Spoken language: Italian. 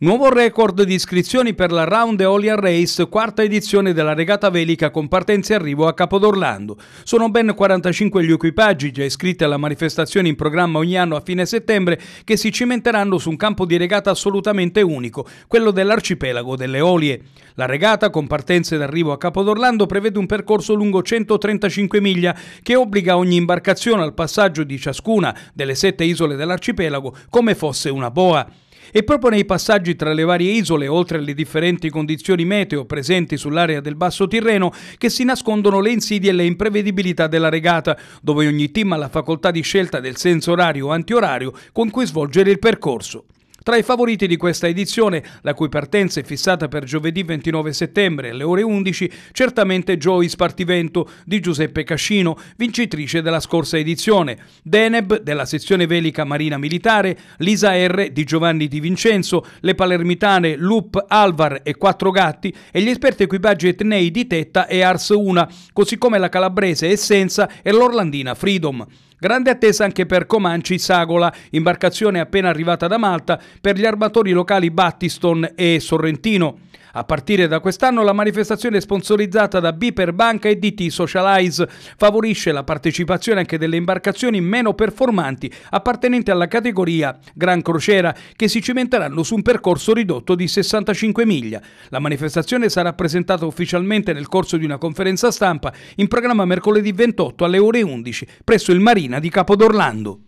Nuovo record di iscrizioni per la Round Eolia Race, quarta edizione della regata velica con partenza e arrivo a Capodorlando. Sono ben 45 gli equipaggi già iscritti alla manifestazione in programma ogni anno a fine settembre che si cimenteranno su un campo di regata assolutamente unico, quello dell'arcipelago delle Olie. La regata con partenza ed arrivo a Capodorlando prevede un percorso lungo 135 miglia che obbliga ogni imbarcazione al passaggio di ciascuna delle sette isole dell'arcipelago come fosse una boa. E proprio nei passaggi tra le varie isole, oltre alle differenti condizioni meteo presenti sull'area del Basso Tirreno, che si nascondono le insidie e le imprevedibilità della regata, dove ogni team ha la facoltà di scelta del senso orario o antiorario con cui svolgere il percorso. Tra i favoriti di questa edizione, la cui partenza è fissata per giovedì 29 settembre alle ore 11, certamente Joy Spartivento di Giuseppe Cascino, vincitrice della scorsa edizione, Deneb della sezione velica Marina Militare, Lisa R di Giovanni Di Vincenzo, le palermitane Loop Alvar e Quattro Gatti e gli esperti equipaggi etnei di Tetta e Ars Una, così come la calabrese Essenza e l'orlandina Freedom. Grande attesa anche per Comanci Sagola, imbarcazione appena arrivata da Malta per gli armatori locali Battiston e Sorrentino. A partire da quest'anno la manifestazione sponsorizzata da Biper Banca e DT Socialize favorisce la partecipazione anche delle imbarcazioni meno performanti appartenenti alla categoria Gran Crociera che si cimenteranno su un percorso ridotto di 65 miglia. La manifestazione sarà presentata ufficialmente nel corso di una conferenza stampa in programma mercoledì 28 alle ore 11 presso il Marina di Capodorlando.